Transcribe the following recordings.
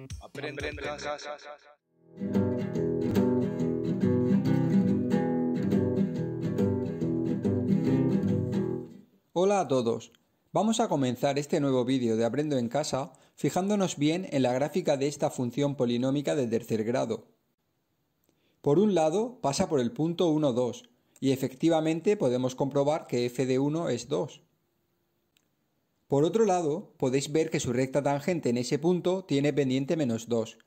en casa. Hola a todos. Vamos a comenzar este nuevo vídeo de Aprendo en casa fijándonos bien en la gráfica de esta función polinómica de tercer grado. Por un lado pasa por el punto 1, 2 y efectivamente podemos comprobar que f de 1 es 2. Por otro lado, podéis ver que su recta tangente en ese punto tiene pendiente menos 2.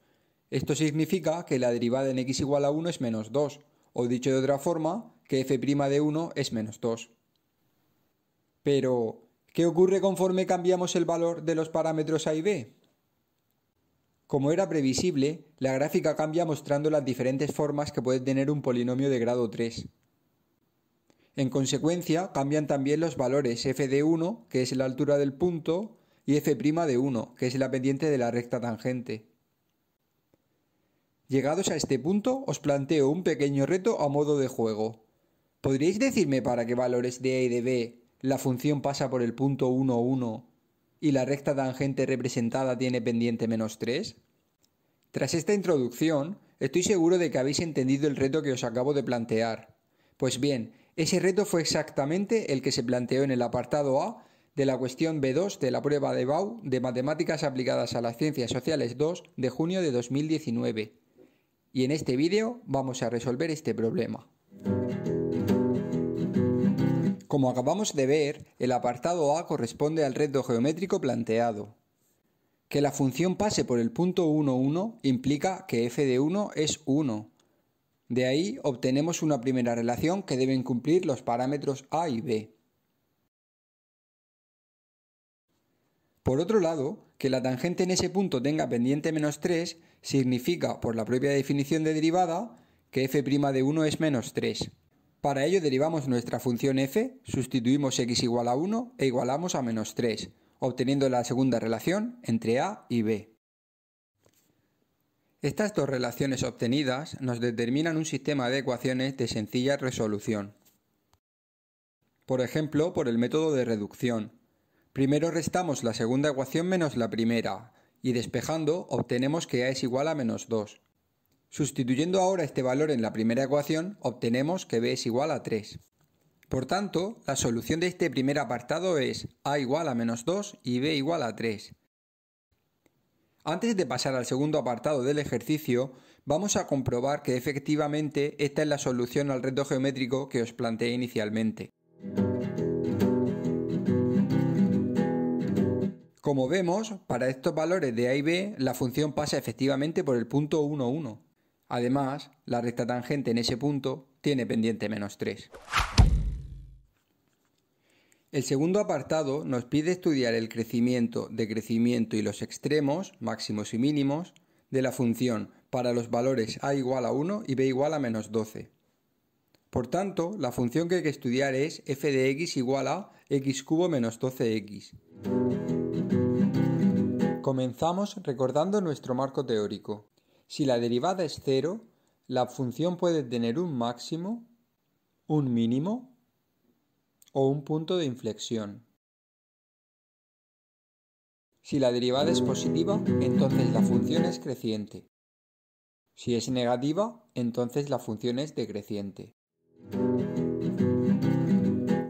Esto significa que la derivada en x igual a 1 es menos 2, o dicho de otra forma, que f' de 1 es menos 2. Pero, ¿qué ocurre conforme cambiamos el valor de los parámetros a y b? Como era previsible, la gráfica cambia mostrando las diferentes formas que puede tener un polinomio de grado 3. En consecuencia, cambian también los valores f de 1, que es la altura del punto, y f' de 1, que es la pendiente de la recta tangente. Llegados a este punto, os planteo un pequeño reto a modo de juego. ¿Podríais decirme para qué valores de a y de b la función pasa por el punto 1, 1 y la recta tangente representada tiene pendiente menos 3? Tras esta introducción, estoy seguro de que habéis entendido el reto que os acabo de plantear. Pues bien, ese reto fue exactamente el que se planteó en el apartado A de la cuestión B2 de la prueba de BAU de Matemáticas aplicadas a las Ciencias Sociales 2 de junio de 2019. Y en este vídeo vamos a resolver este problema. Como acabamos de ver, el apartado A corresponde al reto geométrico planteado. Que la función pase por el punto 1, implica que f de 1 es 1 de ahí obtenemos una primera relación que deben cumplir los parámetros A y B. Por otro lado, que la tangente en ese punto tenga pendiente menos 3 significa, por la propia definición de derivada, que f' de 1 es menos 3. Para ello derivamos nuestra función f, sustituimos x igual a 1 e igualamos a menos 3, obteniendo la segunda relación entre a y b. Estas dos relaciones obtenidas nos determinan un sistema de ecuaciones de sencilla resolución. Por ejemplo, por el método de reducción. Primero restamos la segunda ecuación menos la primera, y despejando obtenemos que A es igual a menos 2. Sustituyendo ahora este valor en la primera ecuación, obtenemos que B es igual a 3. Por tanto, la solución de este primer apartado es A igual a menos 2 y B igual a 3. Antes de pasar al segundo apartado del ejercicio, vamos a comprobar que efectivamente esta es la solución al reto geométrico que os planteé inicialmente. Como vemos, para estos valores de A y B, la función pasa efectivamente por el punto 1, Además, la recta tangente en ese punto tiene pendiente menos 3. El segundo apartado nos pide estudiar el crecimiento, decrecimiento y los extremos, máximos y mínimos, de la función para los valores a igual a 1 y b igual a menos 12. Por tanto, la función que hay que estudiar es f de x igual a x cubo menos 12x. Comenzamos recordando nuestro marco teórico. Si la derivada es 0, la función puede tener un máximo, un mínimo o un punto de inflexión. Si la derivada es positiva, entonces la función es creciente. Si es negativa, entonces la función es decreciente.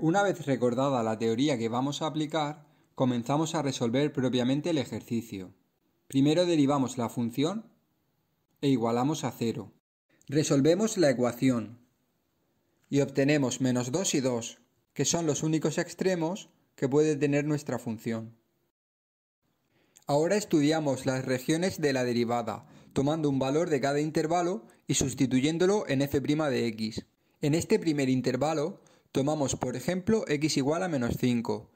Una vez recordada la teoría que vamos a aplicar, comenzamos a resolver propiamente el ejercicio. Primero derivamos la función e igualamos a cero. Resolvemos la ecuación y obtenemos menos 2 y 2, que son los únicos extremos que puede tener nuestra función. Ahora estudiamos las regiones de la derivada, tomando un valor de cada intervalo y sustituyéndolo en f' de x. En este primer intervalo, tomamos por ejemplo x igual a menos 5,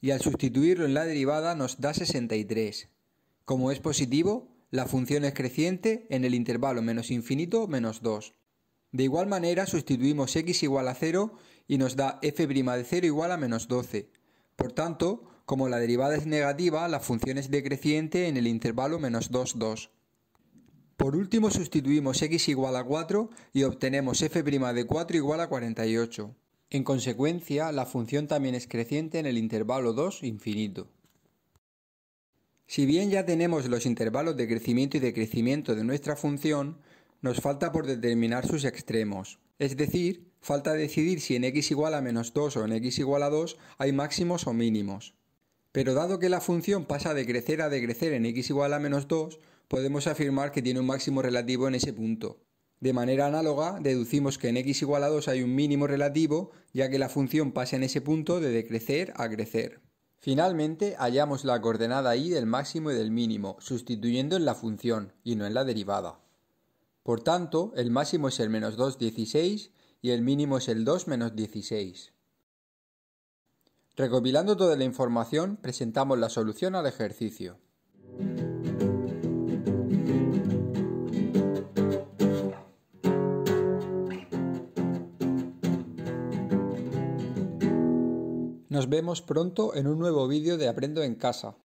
y al sustituirlo en la derivada nos da 63. Como es positivo, la función es creciente en el intervalo menos infinito menos 2. De igual manera sustituimos x igual a 0 y nos da f' de 0 igual a menos 12. Por tanto, como la derivada es negativa, la función es decreciente en el intervalo menos 2, 2. Por último, sustituimos x igual a 4 y obtenemos f' de 4 igual a 48. En consecuencia, la función también es creciente en el intervalo 2 infinito. Si bien ya tenemos los intervalos de crecimiento y decrecimiento de nuestra función, nos falta por determinar sus extremos. Es decir, falta decidir si en x igual a menos 2 o en x igual a 2 hay máximos o mínimos. Pero dado que la función pasa de crecer a decrecer en x igual a menos 2, podemos afirmar que tiene un máximo relativo en ese punto. De manera análoga, deducimos que en x igual a 2 hay un mínimo relativo, ya que la función pasa en ese punto de decrecer a crecer. Finalmente, hallamos la coordenada y del máximo y del mínimo, sustituyendo en la función, y no en la derivada. Por tanto, el máximo es el menos 2 16 y el mínimo es el 2 menos 16. Recopilando toda la información, presentamos la solución al ejercicio. Nos vemos pronto en un nuevo vídeo de Aprendo en Casa.